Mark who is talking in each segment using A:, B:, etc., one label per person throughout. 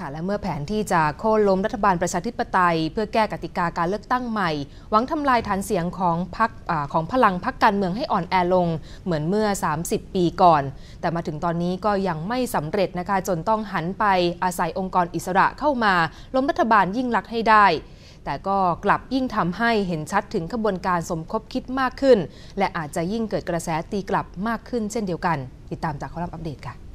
A: ค่ะและเมื่อแผนที่จะโค่นล้มรัฐบาลประชาธิปไตย เพื่อแก้กติกาการเลือกตั้งใหม่ หวังทำลายฐานเสียงของพักอของพลังพักการเมืองให้อ่อนแอลงเหมือนเมื่อ 30 ปีก่อน แต่มาถึงตอนนี้ก็ยังไม่สำเร็จนะคะจนต้องหันไปอาศัยองค์กรอิสระเข้ามาล้มรัฐบาลยิ่งลักให้ได้ แต่ก็กลับยิ่งทำให้เห็นชัดถึงขบวนการสมคบคิดมากขึ้น และอาจจะยิ่งเกิดกระแสตีกลับมากขึ้น เช่นเดียวกัน ติดตามจากคอลัมน์อัปเดตค่ะ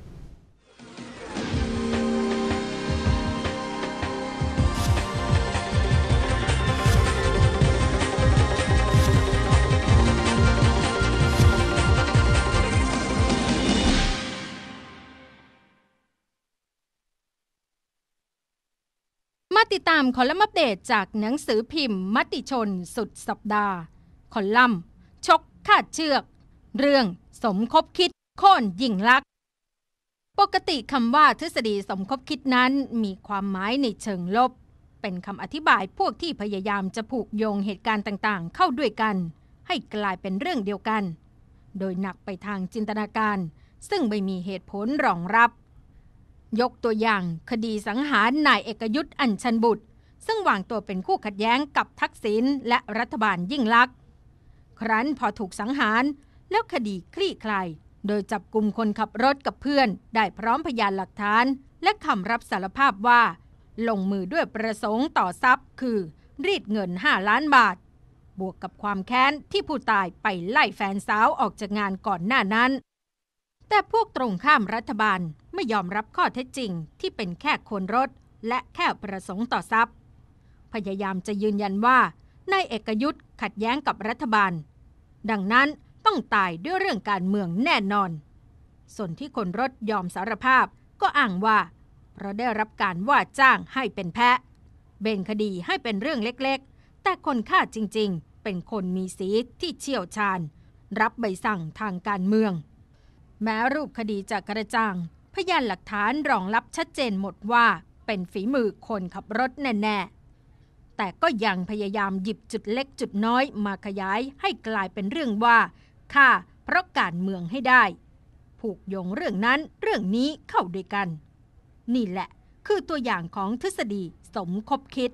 A: ติดตามคอลัมน์อัปเดตจากหนังสือพิมพ์มติชนสุดสัปดาห์คอลัมน์ ชก ขาดเชือก เรื่องสมคบคิดโค่นยิ่งลักษณ์ปกติคำว่าทฤษฎีสมคบคิดนั้นมีความหมายในเชิงลบ เป็นคำอธิบายพวกที่พยายามจะผูกโยงเหตุการณ์ต่างๆ เข้าด้วยกัน ให้กลายเป็นเรื่องเดียวกัน โดยหนักไปทางจินตนาการ ซึ่งไม่มีเหตุผลรองรับยกตัวอย่างคดีสังหารนายเอกยุทธ์อัญชันบุตร ซึ่งวางตัวเป็นคู่ขัดแย้งกับทักษิณและรัฐบาลยิ่งลักษณ์ครั้นพอถูกสังหารแล้วคดีคลี่คลาย โดยจับกลุ่มคนขับรถกับเพื่อนได้พร้อมพยานหลักฐาน และคำรับสารภาพว่า ลงมือด้วยประสงค์ต่อทรัพย์คือ รีดเงิน 5 ล้านบาท บวกกับความแค้นที่ผู้ตายไปไล่แฟนสาวออกจากงานก่อนหน้านั้นแต่พวกตรงข้ามรัฐบาลไม่ยอมรับข้อเท็จจริงที่เป็นแค่คนรถและแค่ประสงค์ต่อทรัพย์ พยายามจะยืนยันว่านายเอกยุทธ์ขัดแย้งกับรัฐบาล ดังนั้นต้องตายด้วยเรื่องการเมืองแน่นอนส่วนที่คนรถยอมสารภาพก็อ้างว่าเพราะได้รับการว่าจ้างให้เป็นแพะ เบนคดีให้เป็นเรื่องเล็กๆ แต่คนฆ่าจริงๆ เป็นคนมีสีที่เชี่ยวชาญ รับใบสั่งทางการเมืองแม้รูปคดีจะกระจ่างพยานหลักฐานรองรับชัดเจนหมดว่าเป็นฝีมือคนขับรถแน่ ๆ แต่ก็ยังพยายามหยิบจุดเล็กจุดน้อยมาขยายให้กลายเป็นเรื่องว่าฆ่าเพราะการเมืองให้ได้ ผูกโยงเรื่องนั้นเรื่องนี้เข้าด้วยกัน นี่แหละคือตัวอย่างของทฤษฎีสมคบคิด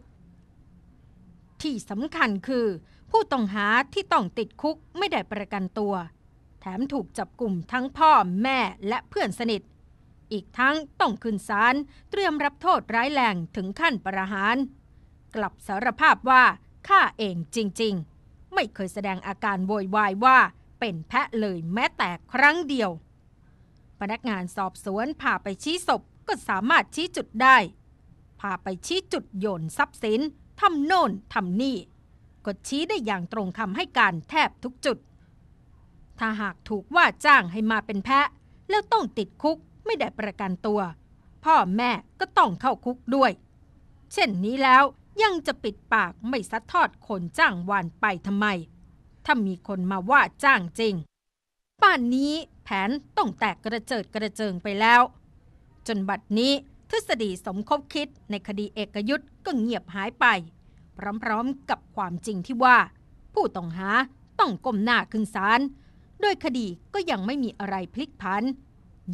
A: ที่สำคัญคือ ผู้ต้องหาที่ต้องติดคุกไม่ได้ประกันตัวแถมถูกจับกลุ่มทั้งพ่อแม่และเพื่อนสนิท อีกทั้งต้องขึ้นศาลเตรียมรับโทษร้ายแรงถึงขั้นประหาร กลับสารภาพว่าฆ่าเองจริงๆ ไม่เคยแสดงอาการโวยวายว่าเป็นแพะเลยแม้แต่ครั้งเดียวพนักงานสอบสวน พาไปชี้ศพก็สามารถชี้จุดได้ พาไปชี้จุดโยนทรัพย์สินทำโน่นทำนี่กดชี้ได้อย่างตรงคำให้การแทบทุกจุดถ้าหากถูกว่าจ้างให้มาเป็นแพะ แล้วต้องติดคุกไม่ได้ประกันตัว พ่อแม่ก็ต้องเข้าคุกด้วย เช่นนี้แล้วยังจะปิดปากไม่ซัดทอดคนจ้างวานไปทำไม ถ้ามีคนมาว่าจ้างจริงป่านนี้แผนต้องแตกกระเจิดกระเจิงไปแล้ว จนบัดนี้ทฤษฎีสมคบคิดในคดีเอกยุทธ์ก็เงียบหายไป พร้อมๆกับความจริงที่ว่า ผู้ต้องหาต้องก้มหน้าขึ้นศาลดยคดีก็ยังไม่มีอะไรพลิกผัน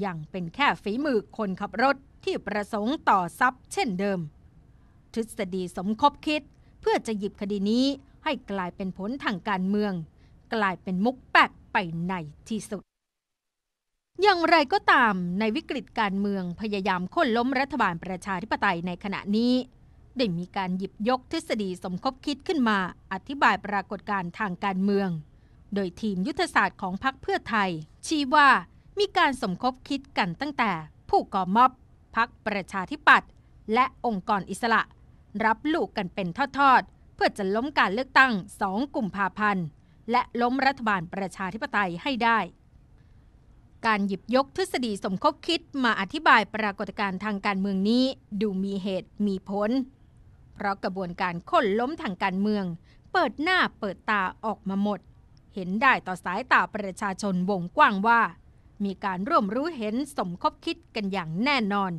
A: ยังเป็นแค่ฝีมือคนขับรถที่ประสงค์ต่อทรัพย์เช่นเดิม ทฤษฎีสมคบคิดเพื่อจะหยิบคดีนี้ให้กลายเป็นผลทางการเมือง กลายเป็นมุกแปกไปในที่สุด อย่างไรก็ตามในวิกฤตการเมืองพยายามค้นล้มรัฐบาลประชาธิปไตยในขณะนี้ ได้มีการหยิบยกทฤษฎีสมคบคิดขึ้นมาอธิบายปรากฏการณ์ทางการเมืองโดยทีมยุทธศาสตร์ของพรรคเพื่อไทย ชี้ว่ามีการสมคบคิดกันตั้งแต่ผู้ก่อม็อบพรรคประชาธิปัตย์และองค์กรอิสระ รับลูกกันเป็นทอดๆ เพื่อจะล้มการเลือกตั้ง 2 กลุ่มภาพันธ์ และล้มรัฐบาลประชาธิปไตยให้ได้ การหยิบยกทฤษฎีสมคบคิดมาอธิบายปรากฏการณ์ทางการเมืองนี้ดูมีเหตุมีผลเพราะกระบวนการค้นล้มทางการเมือง เปิดหน้าเปิดตาออกมาหมดเห็นได้ต่อสายตาประชาชนวงกว้างว่า มีการร่วมรู้เห็นสมคบคิดกันอย่างแน่นอน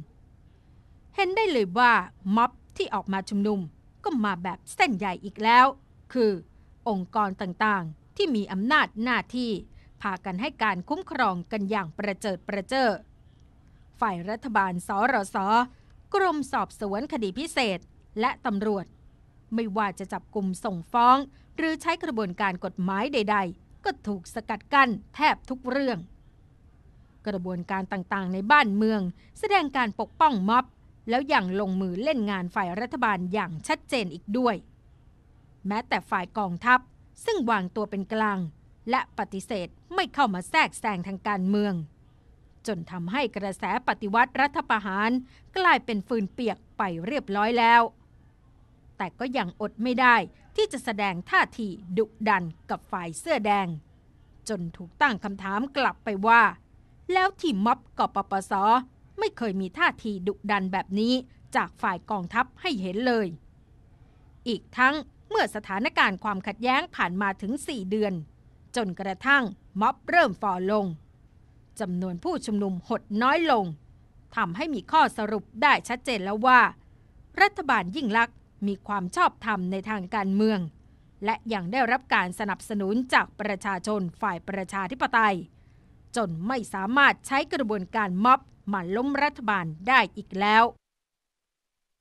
A: เห็นได้เลยว่าม็อบที่ออกมาชุมนุมก็มาแบบเส้นใหญ่อีกแล้ว คือ องค์กรต่างๆ ที่มีอำนาจหน้าที่พากันให้การคุ้มครองกันอย่างประเจิดประเจิดฝ่ายรัฐบาลสรสกรมสอบสวนคดีพิเศษ และตำรวจไม่ว่าจะจับกลุ่มส่งฟ้อง หรือใช้กระบวนการกฎหมายใดๆ ก็ถูกสกัดกั้นแทบทุกเรื่อง กระบวนการต่างๆ ในบ้านเมืองแสดงการปกป้องม็อบ แล้วอย่างลงมือเล่นงานฝ่ายรัฐบาลอย่างชัดเจนอีกด้วย แม้แต่ฝ่ายกองทัพซึ่งวางตัวเป็นกลาง และปฏิเสธไม่เข้ามาแทรกแซงทางการเมือง จนทำให้กระแสปฏิวัติรัฐประหาร กลายเป็นฟืนเปียกไปเรียบร้อยแล้วแต่ก็ยังอดไม่ได้ที่จะแสดงท่าทีดุดันกับฝ่ายเสื้อแดง จนถูกตั้งคำถามกลับไปว่า แล้วที่ม็อบกปปส ไม่เคยมีท่าทีดุดันแบบนี้ จากฝ่ายกองทัพให้เห็นเลย อีกทั้งเมื่อสถานการณ์ความขัดแย้งผ่านมาถึง 4 เดือน จนกระทั่งม็อบเริ่มฟอลงจำนวนผู้ชุมนุมหดน้อยลงทำให้มีข้อสรุปได้ชัดเจนแล้วว่า รัฐบาลยิ่งลักษมีความชอบธรรมในทางการเมือง และยังได้รับการสนับสนุนจากประชาชนฝ่ายประชาธิปไตย จนไม่สามารถใช้กระบวนการม็อบมาล้มรัฐบาลได้อีกแล้ว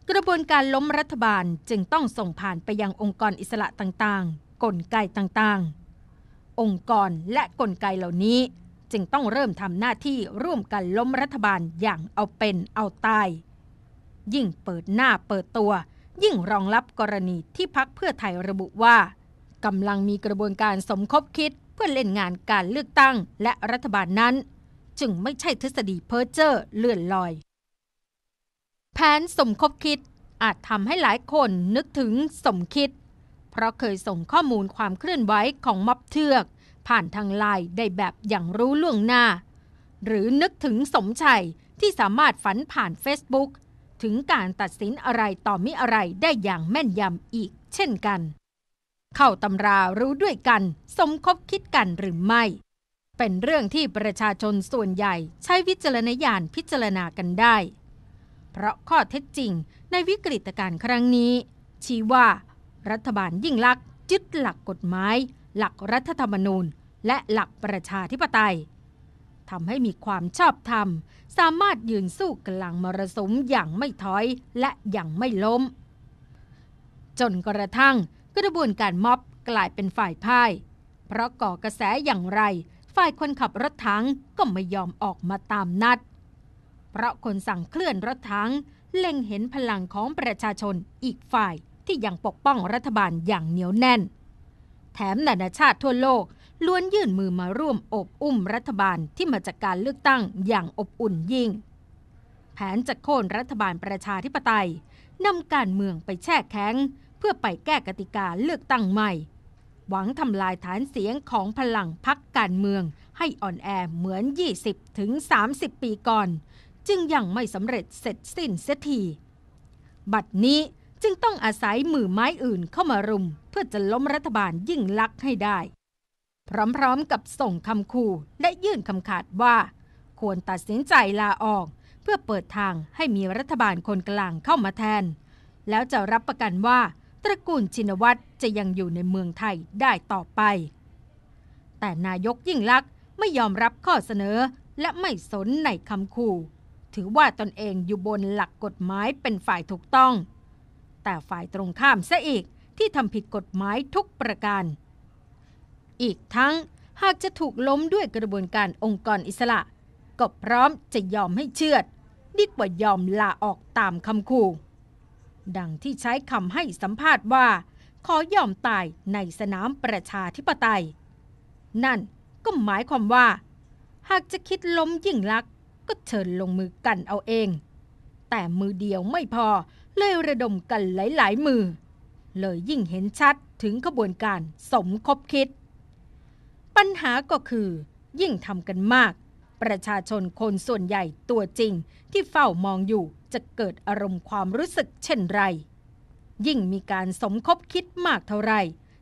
A: กระบวนการล้มรัฐบาลจึงต้องส่งผ่านไปยังองค์กรอิสระต่างๆ กลไกต่างๆ องค์กรและกลไกเหล่านี้จึงต้องเริ่มทำหน้าที่ร่วมกันล้มรัฐบาลอย่างเอาเป็นเอาตาย ยิ่งเปิดหน้าเปิดตัวยิ่งรองรับกรณีที่พักเพื่อไทยระบุว่ากำลังมีกระบวนการสมคบคิดเพื่อเล่นงานการเลือกตั้ง และรัฐบาลนั้น จึงไม่ใช่ทฤษฎีเพ้อเจ้อเลื่อนลอย แผนสมคบคิด อาจทำให้หลายคนนึกถึงสมคิด เพราะเคยส่งข้อมูลความเคลื่อนไหวของม็อบเทือก ผ่านทางไลน์ได้แบบอย่างรู้ล่วงหน้า หรือนึกถึงสมชัยที่สามารถฝันผ่าน Facebook ถึงการตัดสินอะไรต่อมิอะไรได้อย่างแม่นยำอีก เช่นกัน เข้าตำรารู้ด้วยกันสมคบคิดกันหรือไม่ เป็นเรื่องที่ประชาชนส่วนใหญ่ใช้วิจารณญาณพิจารณากันได้ เพราะข้อเท็จจริงในวิกฤตการณ์ครั้งนี้ ชี้ว่า รัฐบาลยิ่งลักษณ์ยึดหลักกฎหมายหลักรัฐธรรมนูญ และหลักประชาธิปไตยทำให้มีความชอบธรรม สามารถยืนสู้กลังมรสุมอย่างไม่ถอยและอย่างไม่ล้ม จนกระทั่งกระบวนการม็อบกลายเป็นฝ่ายพ่าย เพราะก่อกระแสอย่างไร ฝ่ายคนขับรถถังก็ไม่ยอมออกมาตามนัด เพราะคนสั่งเคลื่อนรถถังเล็งเห็นพลังของประชาชนอีกฝ่ายที่ยังปกป้องรัฐบาลอย่างเหนียวแน่น แถมนานาชาติทั่วโลกล้วนยื่นมือมาร่วมอบอุ้มรัฐบาลที่มาจากการเลือกตั้งอย่างอบอุ่นยิ่ง แผนจะโค่นรัฐบาลประชาธิปไตยนำการเมืองไปแช่แข็งเพื่อไปแก้กติกาเลือกตั้งใหม่ หวังทำลายฐานเสียงของพลังพักการเมืองให้อ่อนแอเหมือน 20ถึง30 ปีก่อน จึงยังไม่สำเร็จเสร็จสิ้นเสียที บัดนี้จึงต้องอาศัยมือไม้อื่นเข้ามารุม เพื่อจะล้มรัฐบาลยิ่งลักษณ์ให้ได้พร้อมๆ กับส่งคำขู่และยื่นคำขาดว่า ควรตัดสินใจลาออก เพื่อเปิดทางให้มีรัฐบาลคนกลางเข้ามาแทน แล้วจะรับประกันว่า ตระกูลชินวัตรจะยังอยู่ในเมืองไทยได้ต่อไป แต่นายกยิ่งลักษณ์ไม่ยอมรับข้อเสนอและไม่สนในคำขู่ ถือว่าตนเองอยู่บนหลักกฎหมายเป็นฝ่ายถูกต้อง แต่ฝ่ายตรงข้ามซะอีกที่ทำผิดกฎหมายทุกประการอีกทั้งหากจะถูกล้มด้วยกระบวนการองค์กรอิสระ ก็พร้อมจะยอมให้เชื่อด ดีกว่ายอมลาออกตามคำขู่ ดังที่ใช้คำให้สัมภาษณ์ว่า ขอยอมตายในสนามประชาธิปไตย นั่นก็หมายความว่า หากจะคิดล้มยิ่งลักษณ์ก็เชิญลงมือกันเอาเอง แต่มือเดียวไม่พอเลยระดมกันหลายๆมือ เลยยิ่งเห็นชัดถึงขบวนการสมคบคิดปัญหาก็คือยิ่งทำกันมาก ประชาชนคนส่วนใหญ่ตัวจริงที่เฝ้ามองอยู่จะเกิดอารมณ์ความรู้สึกเช่นไร ยิ่งมีการสมคบคิดมากเท่าไร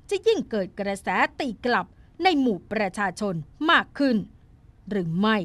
A: จะยิ่งเกิดกระแสตีกลับในหมู่ประชาชนมากขึ้น หรือไม่